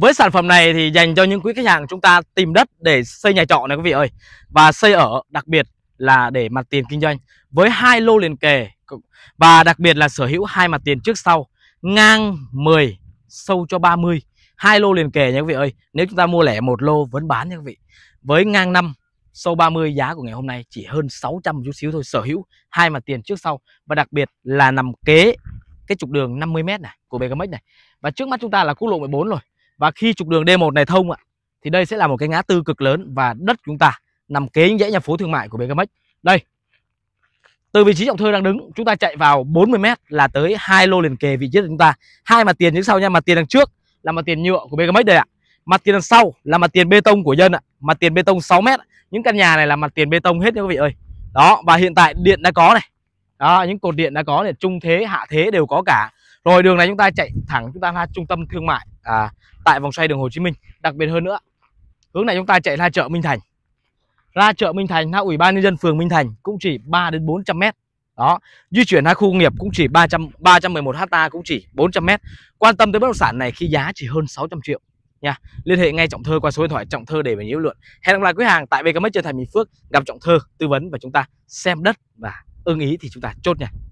Với sản phẩm này thì dành cho những quý khách hàng chúng ta tìm đất để xây nhà trọ này quý vị ơi Và xây ở đặc biệt là để mặt tiền kinh doanh Với hai lô liền kề và đặc biệt là sở hữu hai mặt tiền trước sau Ngang 10, sâu cho 30 hai lô liền kề nha quý vị ơi Nếu chúng ta mua lẻ một lô vẫn bán nha quý vị Với ngang 5, sâu 30 giá của ngày hôm nay chỉ hơn 600 một chút xíu thôi Sở hữu hai mặt tiền trước sau Và đặc biệt là nằm kế cái trục đường 50m này của Begamex này Và trước mắt chúng ta là quốc lộ 14 rồi và khi trục đường D1 này thông ạ thì đây sẽ là một cái ngã tư cực lớn và đất chúng ta nằm kế những dãy nhà phố thương mại của BKMX. Đây. Từ vị trí Trọng Thơ đang đứng, chúng ta chạy vào 40 m là tới hai lô liền kề vị trí chúng ta. Hai mặt tiền phía sau nha, mặt tiền đằng trước là mặt tiền nhựa của BKMX đây ạ. Mặt tiền đằng sau là mặt tiền bê tông của dân ạ, mặt tiền bê tông 6 m. Những căn nhà này là mặt tiền bê tông hết nha quý vị ơi. Đó, và hiện tại điện đã có này. Đó, những cột điện đã có này, trung thế, hạ thế đều có cả rồi đường này chúng ta chạy thẳng chúng ta ra trung tâm thương mại à, tại vòng xoay đường Hồ Chí Minh đặc biệt hơn nữa hướng này chúng ta chạy ra chợ Minh Thành ra chợ Minh Thành ra ủy ban nhân dân phường Minh Thành cũng chỉ 3 đến 400 mét đó di chuyển ra khu công nghiệp cũng chỉ 300 311 hecta cũng chỉ 400 mét quan tâm tới bất động sản này khi giá chỉ hơn 600 triệu nha liên hệ ngay trọng thơ qua số điện thoại trọng thơ để mình yếu luận hẹn gặp lại quý hàng tại BKM Trần Thành Bình Phước gặp trọng thơ tư vấn và chúng ta xem đất và ưng ý thì chúng ta chốt nha